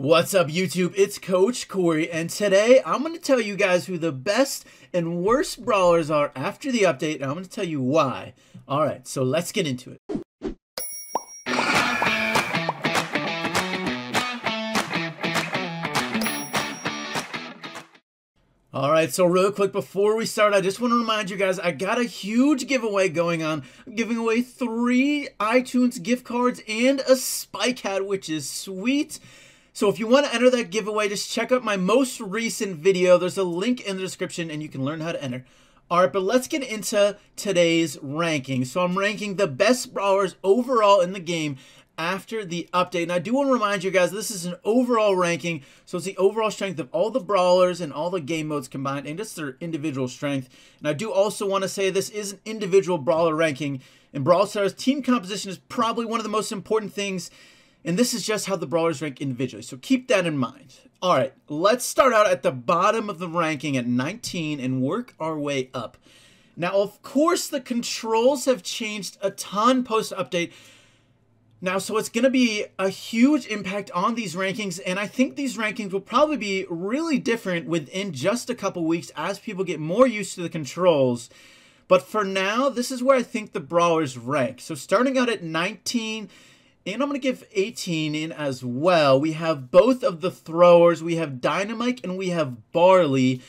What's up, YouTube? It's Coach Corey, and today I'm going to tell you guys who the best and worst brawlers are after the update, and I'm going to tell you why. All right, so let's get into it. All right, so real quick before we start, I just want to remind you guys I got a huge giveaway going on. I'm giving away three iTunes gift cards and a spike hat, which is sweet. So if you want to enter that giveaway, just check out my most recent video. There's a link in the description and you can learn how to enter. All right, but let's get into today's ranking. So I'm ranking the best brawlers overall in the game after the update. And I do want to remind you guys, this is an overall ranking. So it's the overall strength of all the brawlers and all the game modes combined, and just their individual strength. And I do also want to say this is an individual brawler ranking. In Brawl Stars, team composition is probably one of the most important things and this is just how the brawlers rank individually, so keep that in mind. All right, let's start out at the bottom of the ranking at 19 and work our way up. Now, of course, the controls have changed a ton post-update. Now, so it's going to be a huge impact on these rankings, and I think these rankings will probably be really different within just a couple weeks as people get more used to the controls. But for now, this is where I think the Brawlers rank. So starting out at 19 and I'm going to give 18 in as well. We have both of the throwers. We have Dynamite and we have Barley.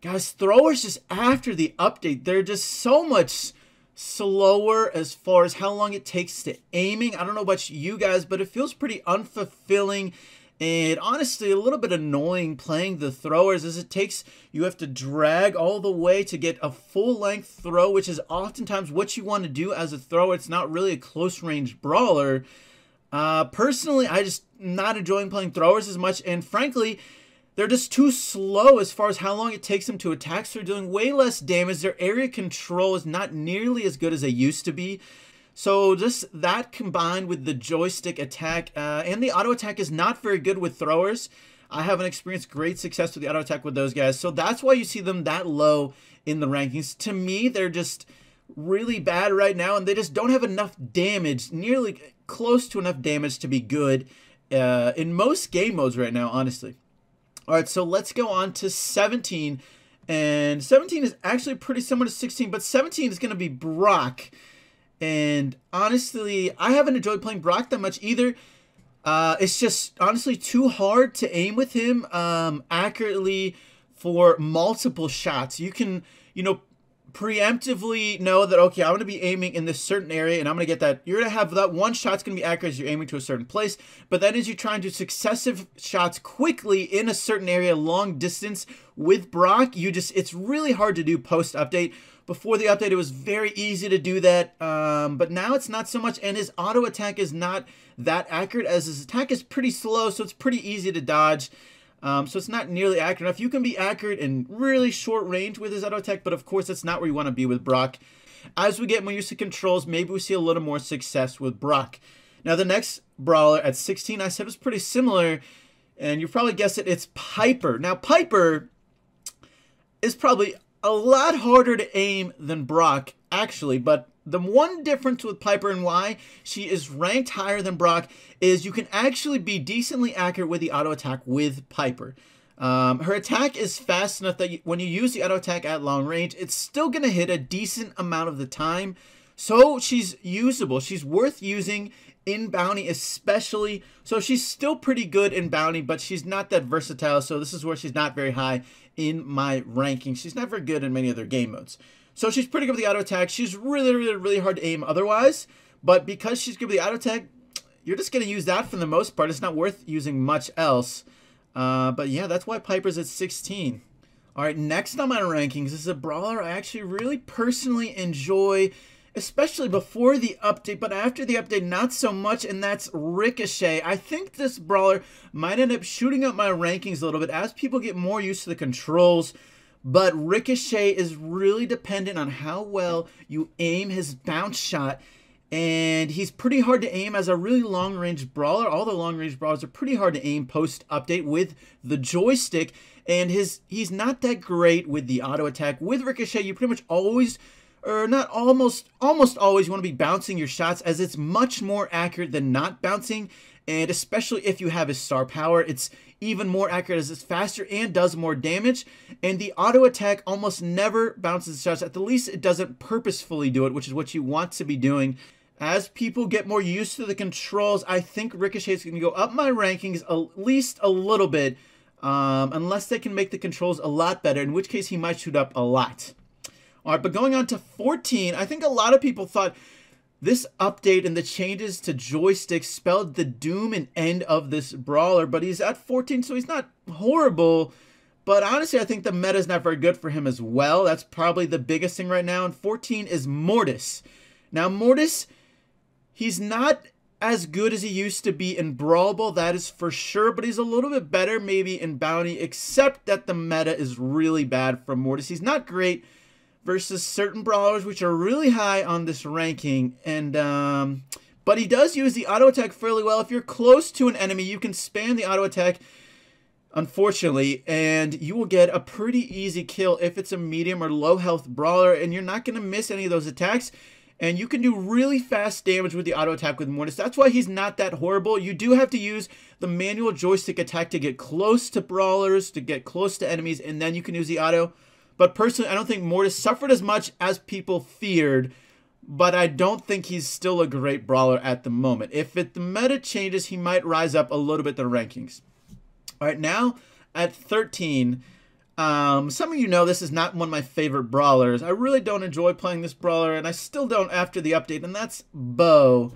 Guys, throwers just after the update, they're just so much slower as far as how long it takes to aiming. I don't know about you guys, but it feels pretty unfulfilling and honestly a little bit annoying playing the throwers as it takes you have to drag all the way to get a full length throw which is oftentimes what you want to do as a thrower it's not really a close range brawler uh, personally i just not enjoying playing throwers as much and frankly they're just too slow as far as how long it takes them to attack so they're doing way less damage their area control is not nearly as good as they used to be so just that combined with the joystick attack uh, and the auto attack is not very good with throwers. I haven't experienced great success with the auto attack with those guys. So that's why you see them that low in the rankings. To me, they're just really bad right now and they just don't have enough damage, nearly close to enough damage to be good uh, in most game modes right now, honestly. All right, so let's go on to 17. And 17 is actually pretty similar to 16, but 17 is going to be Brock. And honestly, I haven't enjoyed playing Brock that much either. Uh, it's just honestly too hard to aim with him um, accurately for multiple shots. You can, you know, preemptively know that, okay, I'm going to be aiming in this certain area and I'm going to get that. You're going to have that one shot's going to be accurate as you're aiming to a certain place. But then as you try and do successive shots quickly in a certain area, long distance with Brock, you just, it's really hard to do post update before the update, it was very easy to do that, um, but now it's not so much, and his auto attack is not that accurate, as his attack is pretty slow, so it's pretty easy to dodge. Um, so it's not nearly accurate enough. You can be accurate in really short range with his auto attack, but of course that's not where you want to be with Brock. As we get more used to controls, maybe we see a little more success with Brock. Now the next brawler at 16 I said was pretty similar, and you probably guessed it, it's Piper. Now Piper is probably a lot harder to aim than Brock, actually, but the one difference with Piper and why she is ranked higher than Brock is you can actually be decently accurate with the auto attack with Piper. Um, her attack is fast enough that you, when you use the auto attack at long range, it's still going to hit a decent amount of the time. So she's usable. She's worth using in bounty especially so she's still pretty good in bounty but she's not that versatile so this is where she's not very high in my ranking. She's never good in many other game modes. So she's pretty good with the auto attack. She's really, really, really hard to aim otherwise. But because she's good with the auto attack, you're just going to use that for the most part. It's not worth using much else. Uh, but yeah, that's why Piper's at 16. All right, next on my rankings is a brawler I actually really personally enjoy especially before the update, but after the update, not so much, and that's Ricochet. I think this brawler might end up shooting up my rankings a little bit as people get more used to the controls, but Ricochet is really dependent on how well you aim his bounce shot, and he's pretty hard to aim as a really long-range brawler. All the long-range brawlers are pretty hard to aim post-update with the joystick, and his he's not that great with the auto attack. With Ricochet, you pretty much always or not almost almost always you want to be bouncing your shots as it's much more accurate than not bouncing and especially if you have a star power it's even more accurate as it's faster and does more damage and the auto attack almost never bounces shots at the least it doesn't purposefully do it which is what you want to be doing as people get more used to the controls i think ricochet is going to go up my rankings at least a little bit um, unless they can make the controls a lot better in which case he might shoot up a lot all right, but going on to 14, I think a lot of people thought this update and the changes to joystick spelled the doom and end of this brawler, but he's at 14, so he's not horrible. But honestly, I think the meta is not very good for him as well. That's probably the biggest thing right now. And 14 is Mortis. Now, Mortis, he's not as good as he used to be in Brawl Ball, that is for sure, but he's a little bit better maybe in Bounty, except that the meta is really bad for Mortis. He's not great versus certain brawlers, which are really high on this ranking. And um, But he does use the auto attack fairly well. If you're close to an enemy, you can spam the auto attack, unfortunately, and you will get a pretty easy kill if it's a medium or low health brawler, and you're not going to miss any of those attacks. And you can do really fast damage with the auto attack with Mortis. That's why he's not that horrible. You do have to use the manual joystick attack to get close to brawlers, to get close to enemies, and then you can use the auto. But personally, I don't think Mortis suffered as much as people feared, but I don't think he's still a great brawler at the moment. If it, the meta changes, he might rise up a little bit the rankings. All right, now at 13, um, some of you know this is not one of my favorite brawlers. I really don't enjoy playing this brawler, and I still don't after the update, and that's Bo.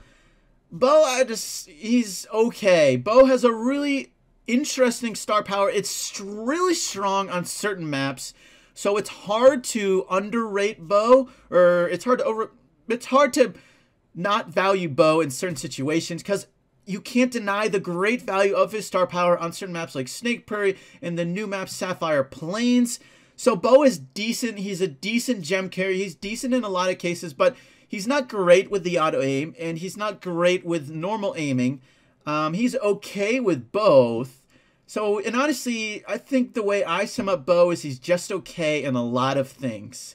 Bo, I just, he's okay. Bo has a really interesting star power. It's really strong on certain maps. So it's hard to underrate Bo, or it's hard to over, it's hard to not value Bo in certain situations because you can't deny the great value of his star power on certain maps like Snake Prairie and the new map Sapphire Plains. So Bo is decent. He's a decent gem carry. He's decent in a lot of cases, but he's not great with the auto aim and he's not great with normal aiming. Um, he's okay with both, so, and honestly, I think the way I sum up Bo is he's just okay in a lot of things,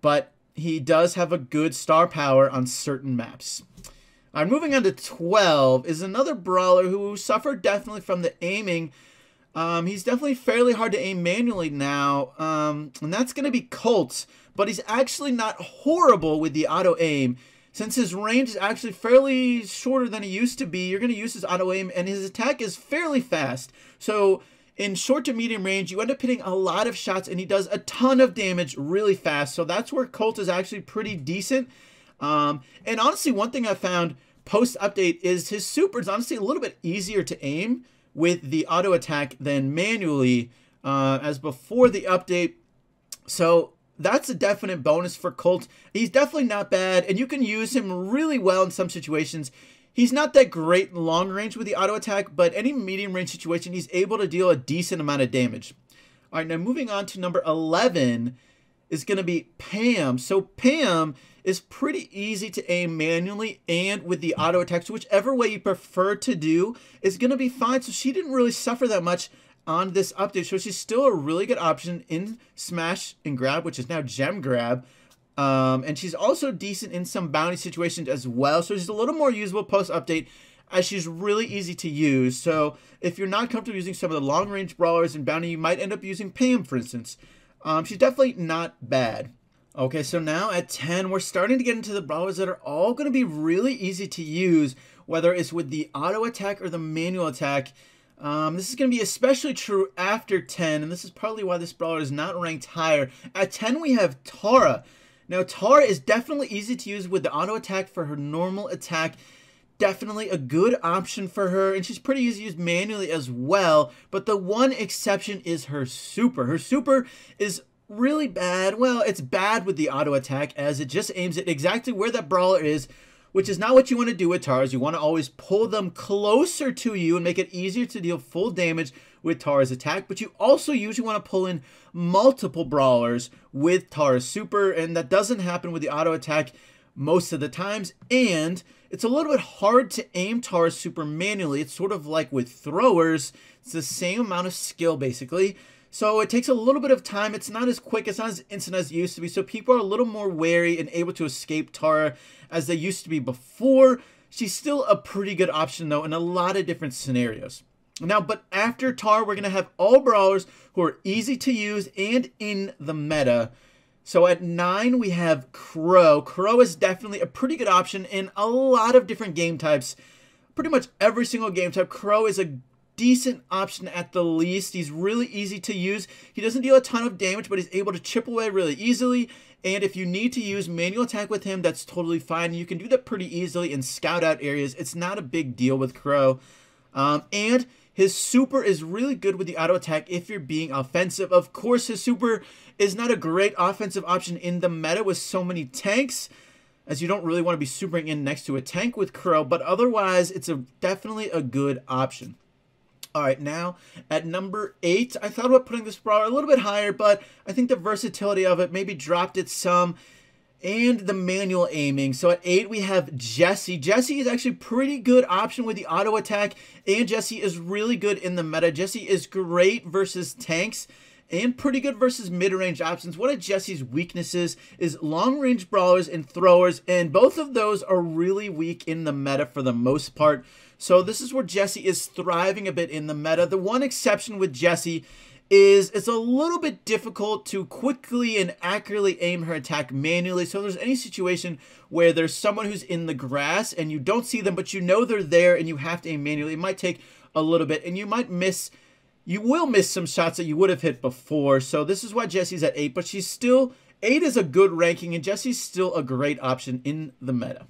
but he does have a good star power on certain maps. All right, moving on to 12 is another brawler who suffered definitely from the aiming. Um, he's definitely fairly hard to aim manually now, um, and that's going to be Colt, but he's actually not horrible with the auto aim. Since his range is actually fairly shorter than it used to be, you're going to use his auto aim, and his attack is fairly fast. So in short to medium range, you end up hitting a lot of shots, and he does a ton of damage really fast. So that's where Colt is actually pretty decent. Um, and honestly, one thing I found post update is his super is honestly a little bit easier to aim with the auto attack than manually uh, as before the update. So that's a definite bonus for Colt. He's definitely not bad, and you can use him really well in some situations. He's not that great long range with the auto attack, but any medium range situation, he's able to deal a decent amount of damage. All right, now moving on to number 11 is going to be Pam. So Pam is pretty easy to aim manually and with the auto attacks, whichever way you prefer to do is going to be fine. So she didn't really suffer that much on this update. So she's still a really good option in smash and grab, which is now gem grab. Um, and she's also decent in some bounty situations as well. So she's a little more usable post update as she's really easy to use. So if you're not comfortable using some of the long range brawlers and bounty, you might end up using Pam, for instance. Um, she's definitely not bad. Okay, so now at 10, we're starting to get into the brawlers that are all going to be really easy to use, whether it's with the auto attack or the manual attack. Um, this is going to be especially true after 10, and this is partly why this brawler is not ranked higher. At 10, we have Tara. Now, Tara is definitely easy to use with the auto attack for her normal attack. Definitely a good option for her, and she's pretty easy to use manually as well. But the one exception is her super. Her super is really bad. Well, it's bad with the auto attack as it just aims it exactly where that brawler is which is not what you want to do with TARs. You want to always pull them closer to you and make it easier to deal full damage with TAR's attack, but you also usually want to pull in multiple brawlers with TAR's super, and that doesn't happen with the auto attack most of the times, and it's a little bit hard to aim TAR's super manually. It's sort of like with throwers, it's the same amount of skill basically, so it takes a little bit of time. It's not as quick. It's not as instant as it used to be. So people are a little more wary and able to escape Tara as they used to be before. She's still a pretty good option, though, in a lot of different scenarios. Now, but after Tar, we're going to have all brawlers who are easy to use and in the meta. So at 9, we have Crow. Crow is definitely a pretty good option in a lot of different game types. Pretty much every single game type, Crow is a decent option at the least. He's really easy to use. He doesn't deal a ton of damage, but he's able to chip away really easily. And if you need to use manual attack with him, that's totally fine. You can do that pretty easily and scout out areas. It's not a big deal with Crow. Um, and his super is really good with the auto attack if you're being offensive. Of course, his super is not a great offensive option in the meta with so many tanks, as you don't really want to be supering in next to a tank with Crow, but otherwise, it's a definitely a good option. All right, now at number eight, I thought about putting this brawler a little bit higher, but I think the versatility of it maybe dropped it some and the manual aiming. So at eight, we have Jesse. Jesse is actually pretty good option with the auto attack, and Jesse is really good in the meta. Jesse is great versus tanks and pretty good versus mid-range options. One of Jesse's weaknesses is long-range brawlers and throwers, and both of those are really weak in the meta for the most part. So this is where Jesse is thriving a bit in the meta. The one exception with Jesse is it's a little bit difficult to quickly and accurately aim her attack manually. So if there's any situation where there's someone who's in the grass and you don't see them, but you know they're there and you have to aim manually, it might take a little bit and you might miss you will miss some shots that you would have hit before. So this is why Jesse's at 8, but she's still... 8 is a good ranking, and Jesse's still a great option in the meta.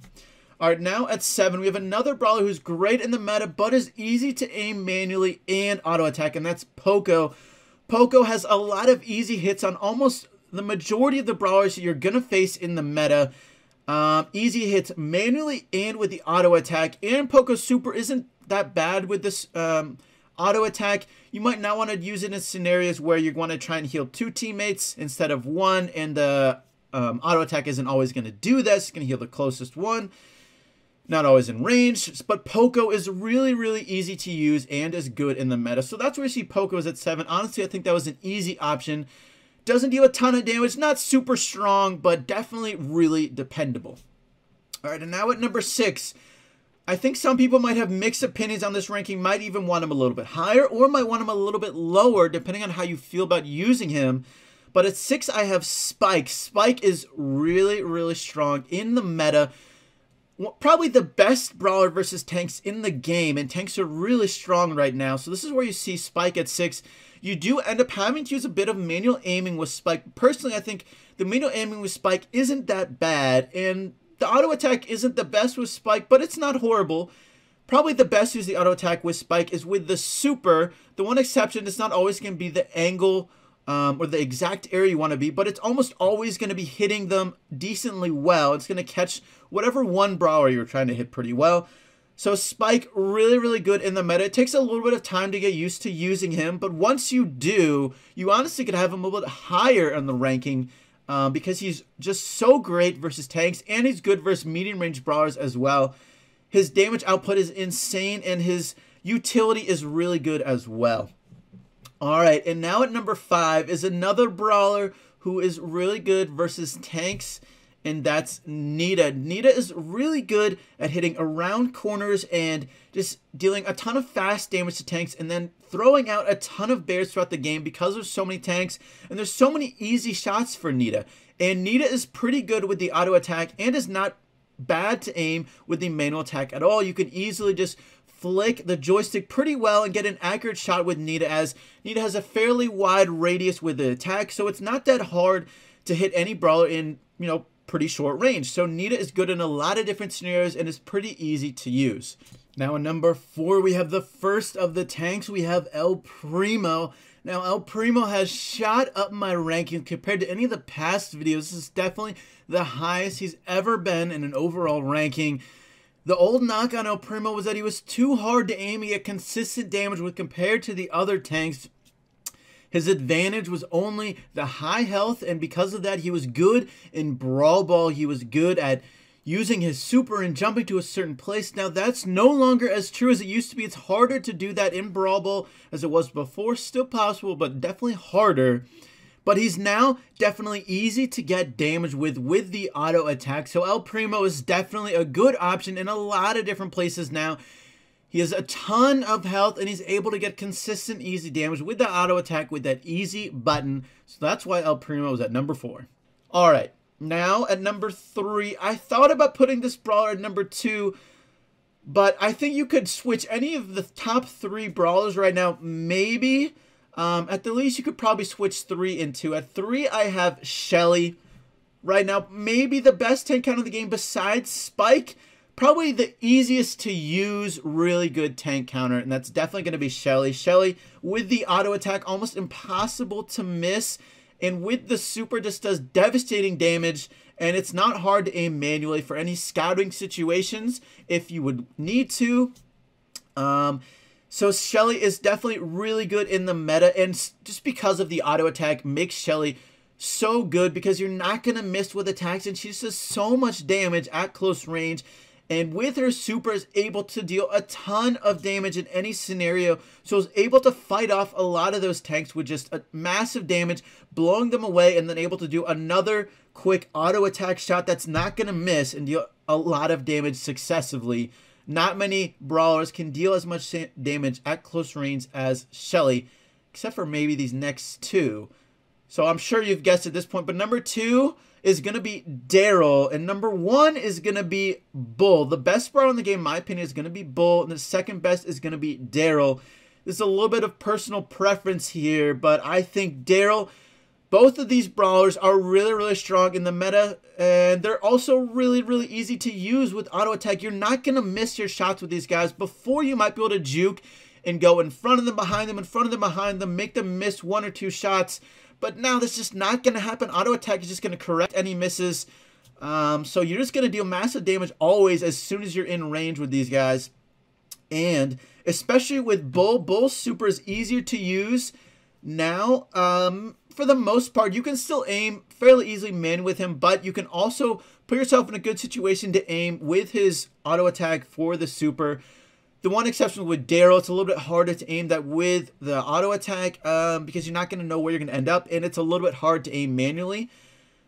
All right, now at 7, we have another brawler who's great in the meta, but is easy to aim manually and auto-attack, and that's Poco. Poco has a lot of easy hits on almost the majority of the brawlers that you're going to face in the meta. Um, easy hits manually and with the auto attack. And Poco Super isn't that bad with this um, auto attack. You might not want to use it in scenarios where you are going to try and heal two teammates instead of one, and the um, auto attack isn't always going to do this. It's going to heal the closest one. Not always in range, but Poco is really, really easy to use and is good in the meta. So that's where you see Poco is at 7. Honestly, I think that was an easy option. Doesn't deal a ton of damage, not super strong, but definitely really dependable. All right, and now at number 6, I think some people might have mixed opinions on this ranking, might even want him a little bit higher or might want him a little bit lower, depending on how you feel about using him. But at six, I have Spike. Spike is really, really strong in the meta. Probably the best brawler versus tanks in the game, and tanks are really strong right now. So this is where you see Spike at six. You do end up having to use a bit of manual aiming with Spike. Personally, I think the manual aiming with Spike isn't that bad, and the auto attack isn't the best with Spike, but it's not horrible. Probably the best use the auto attack with Spike is with the super. The one exception is not always going to be the angle um, or the exact area you want to be, but it's almost always going to be hitting them decently well. It's going to catch whatever one Brawler you're trying to hit pretty well. So Spike, really, really good in the meta. It takes a little bit of time to get used to using him, but once you do, you honestly could have him a little bit higher in the ranking um, because he's just so great versus tanks and he's good versus medium range brawlers as well. His damage output is insane and his utility is really good as well. All right, and now at number five is another brawler who is really good versus tanks and that's Nita. Nita is really good at hitting around corners and just dealing a ton of fast damage to tanks and then throwing out a ton of bears throughout the game because there's so many tanks and there's so many easy shots for Nita. And Nita is pretty good with the auto attack and is not bad to aim with the manual attack at all. You can easily just flick the joystick pretty well and get an accurate shot with Nita as Nita has a fairly wide radius with the attack, so it's not that hard to hit any brawler in, you know, pretty short range. So Nita is good in a lot of different scenarios and is pretty easy to use. Now in number four, we have the first of the tanks. We have El Primo. Now El Primo has shot up my ranking compared to any of the past videos. This is definitely the highest he's ever been in an overall ranking. The old knock on El Primo was that he was too hard to aim. He had consistent damage with compared to the other tanks his advantage was only the high health, and because of that, he was good in Brawl Ball. He was good at using his super and jumping to a certain place. Now, that's no longer as true as it used to be. It's harder to do that in Brawl Ball as it was before. Still possible, but definitely harder. But he's now definitely easy to get damage with with the auto attack. So El Primo is definitely a good option in a lot of different places now. He has a ton of health and he's able to get consistent easy damage with the auto attack with that easy button. So that's why El Primo is at number four. All right, now at number three. I thought about putting this brawler at number two, but I think you could switch any of the top three brawlers right now, maybe. Um, at the least, you could probably switch three and two. At three, I have Shelly right now. Maybe the best 10 count in the game besides Spike probably the easiest to use really good tank counter, and that's definitely going to be Shelly. Shelly with the auto attack, almost impossible to miss, and with the super just does devastating damage, and it's not hard to aim manually for any scouting situations if you would need to. Um, so Shelly is definitely really good in the meta, and just because of the auto attack makes Shelly so good because you're not going to miss with attacks, and she just so much damage at close range and with her super is able to deal a ton of damage in any scenario, so is able to fight off a lot of those tanks with just a massive damage, blowing them away, and then able to do another quick auto attack shot that's not going to miss and deal a lot of damage successively. Not many brawlers can deal as much damage at close range as Shelly, except for maybe these next two. So I'm sure you've guessed at this point. But number two is going to be Daryl. And number one is going to be Bull. The best sprout in the game, in my opinion, is going to be Bull. And the second best is going to be Daryl. There's a little bit of personal preference here. But I think Daryl, both of these brawlers are really, really strong in the meta. And they're also really, really easy to use with auto attack. You're not going to miss your shots with these guys. Before you might be able to juke and go in front of them, behind them, in front of them, behind them, make them miss one or two shots. But now that's just not going to happen. Auto attack is just going to correct any misses. Um, so you're just going to deal massive damage always as soon as you're in range with these guys. And especially with Bull, Bull Super is easier to use now. Um, for the most part, you can still aim fairly easily man with him, but you can also put yourself in a good situation to aim with his auto attack for the super. The one exception with Daryl, it's a little bit harder to aim that with the auto attack um, because you're not going to know where you're going to end up, and it's a little bit hard to aim manually.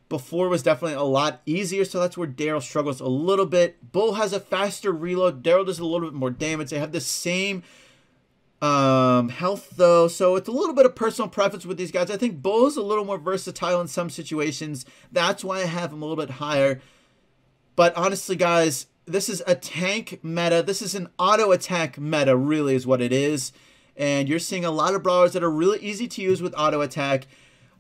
Before was definitely a lot easier, so that's where Daryl struggles a little bit. Bull has a faster reload. Daryl does a little bit more damage. They have the same um, health, though, so it's a little bit of personal preference with these guys. I think Bull is a little more versatile in some situations. That's why I have him a little bit higher. But honestly, guys, this is a tank meta. This is an auto attack meta, really, is what it is. And you're seeing a lot of brawlers that are really easy to use with auto attack.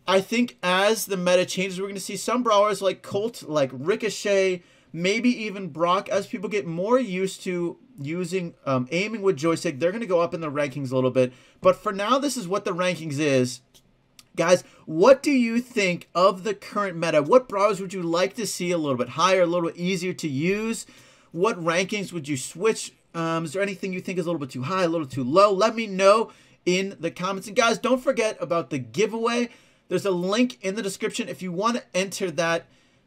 I think as the meta changes, we're going to see some brawlers like Colt, like Ricochet, maybe even Brock, as people get more used to using um, aiming with joystick, they're going to go up in the rankings a little bit. But for now, this is what the rankings is. Guys, what do you think of the current meta? What brawlers would you like to see a little bit higher, a little easier to use? What rankings would you switch? Um, is there anything you think is a little bit too high, a little too low? Let me know in the comments. And guys, don't forget about the giveaway. There's a link in the description if you want to enter that.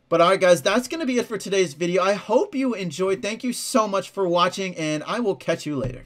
But all right, guys, that's going to be it for today's video. I hope you enjoyed. Thank you so much for watching, and I will catch you later.